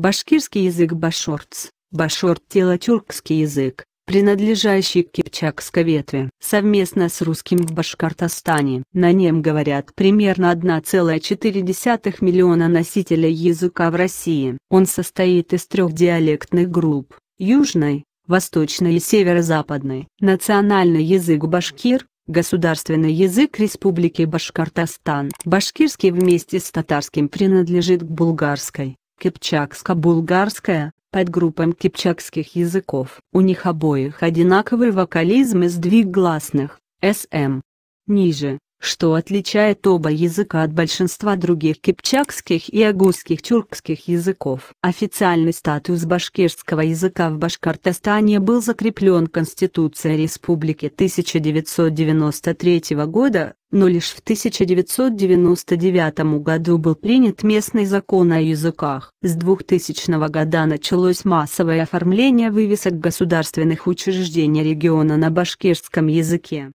Башкирский язык башорц, башорт тюркский язык, принадлежащий к кипчакской ветви, совместно с русским в Башкортостане. На нем говорят примерно 1,4 миллиона носителей языка в России. Он состоит из трех диалектных групп – южной, восточной и северо-западной. Национальный язык башкир – государственный язык Республики Башкортостан. Башкирский вместе с татарским принадлежит к булгарской Кипчакско-булгарская, подгруппа кипчакских языков. У них обоих одинаковый вокализм из гласных см. Эм. Ниже, что отличает оба языка от большинства других кипчакских и агузских тюркских языков. Официальный статус башкирского языка в Башкортостане был закреплен Конституцией Республики 1993 года, но лишь в 1999 году был принят местный закон о языках. С 2000 года началось массовое оформление вывесок государственных учреждений региона на башкирском языке.